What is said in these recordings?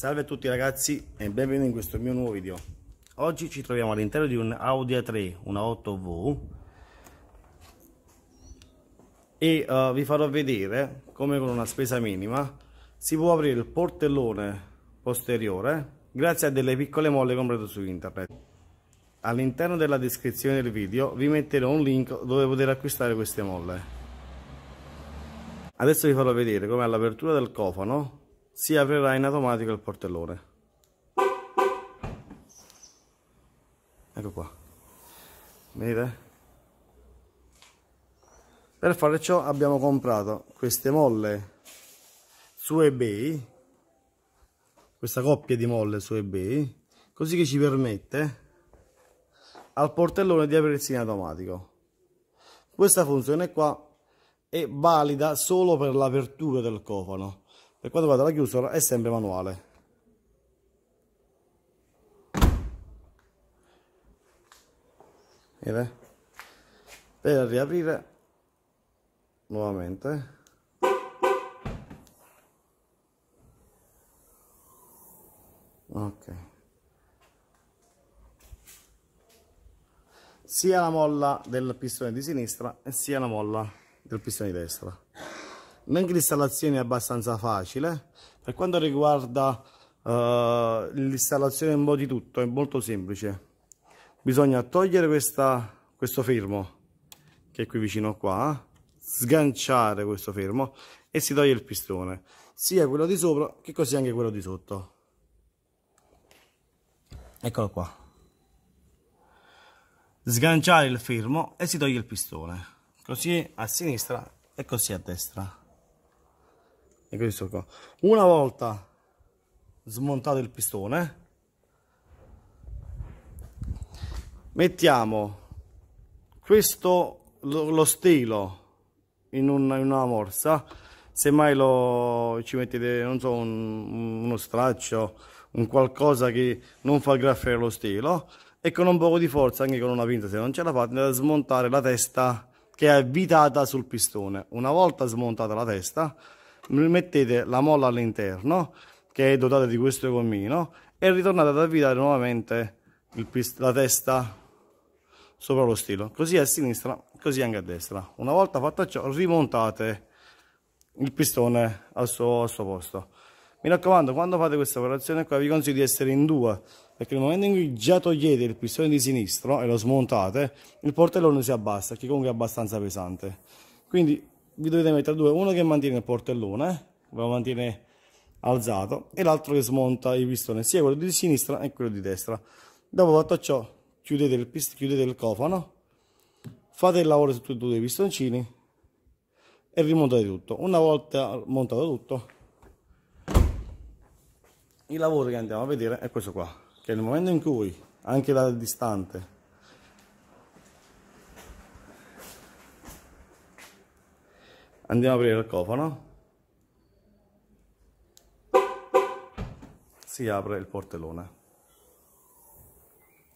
Salve a tutti ragazzi e benvenuti in questo mio nuovo video. Oggi ci troviamo all'interno di un Audi A3, una 8V e uh, vi farò vedere come con una spesa minima si può aprire il portellone posteriore grazie a delle piccole molle comprate su internet. All'interno della descrizione del video vi metterò un link dove poter acquistare queste molle. Adesso vi farò vedere come all'apertura del cofano si aprirà in automatico il portellone ecco qua vedete per fare ciò abbiamo comprato queste molle su ebay questa coppia di molle su ebay così che ci permette al portellone di aprirsi in automatico questa funzione qua è valida solo per l'apertura del cofano per quanto riguarda la chiusola è sempre manuale Vede? per riaprire nuovamente ok sia la molla del pistone di sinistra sia la molla del pistone di destra anche l'installazione è abbastanza facile per quanto riguarda eh, l'installazione un po' di tutto è molto semplice bisogna togliere questa, questo fermo che è qui vicino qua sganciare questo fermo e si toglie il pistone sia quello di sopra che così anche quello di sotto eccolo qua sganciare il fermo e si toglie il pistone così a sinistra e così a destra e questo qua una volta smontato il pistone mettiamo questo lo, lo stelo in una, in una morsa semmai lo, ci mettete non so un, uno straccio un qualcosa che non fa graffiare lo stelo e con un poco di forza anche con una pinza se non ce la fate andate a smontare la testa che è avvitata sul pistone una volta smontata la testa mettete la molla all'interno che è dotata di questo gommino e ritornate ad avvitare nuovamente la testa sopra lo stilo così a sinistra così anche a destra una volta fatto ciò rimontate il pistone al suo, al suo posto mi raccomando quando fate questa operazione qua vi consiglio di essere in due perché nel momento in cui già togliete il pistone di sinistro e lo smontate il portellone si abbassa che comunque è abbastanza pesante quindi vi dovete mettere due, uno che mantiene il portellone, eh, lo mantiene alzato, e l'altro che smonta il pistone, sia quello di sinistra che quello di destra. Dopo fatto ciò, chiudete il, pist chiudete il cofano, fate il lavoro su tutti e due i pistoncini e rimontate tutto. Una volta montato tutto, il lavoro che andiamo a vedere è questo qua, che nel momento in cui, anche da distante, Andiamo a aprire il cofano. Si apre il portellone.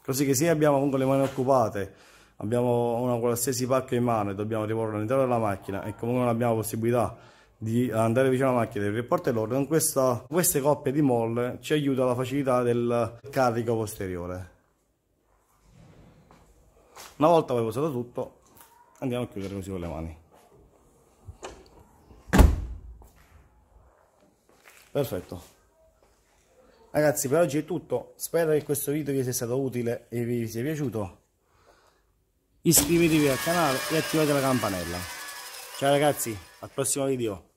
Così che se abbiamo comunque le mani occupate, abbiamo una qualsiasi pacca in mano e dobbiamo riporre all'interno della macchina e comunque non abbiamo possibilità di andare vicino alla macchina e aprire il portellone, con questa, queste coppie di molle ci aiuta la facilità del carico posteriore. Una volta poi posato tutto, andiamo a chiudere così con le mani. perfetto ragazzi per oggi è tutto spero che questo video vi sia stato utile e vi sia piaciuto iscrivetevi al canale e attivate la campanella ciao ragazzi al prossimo video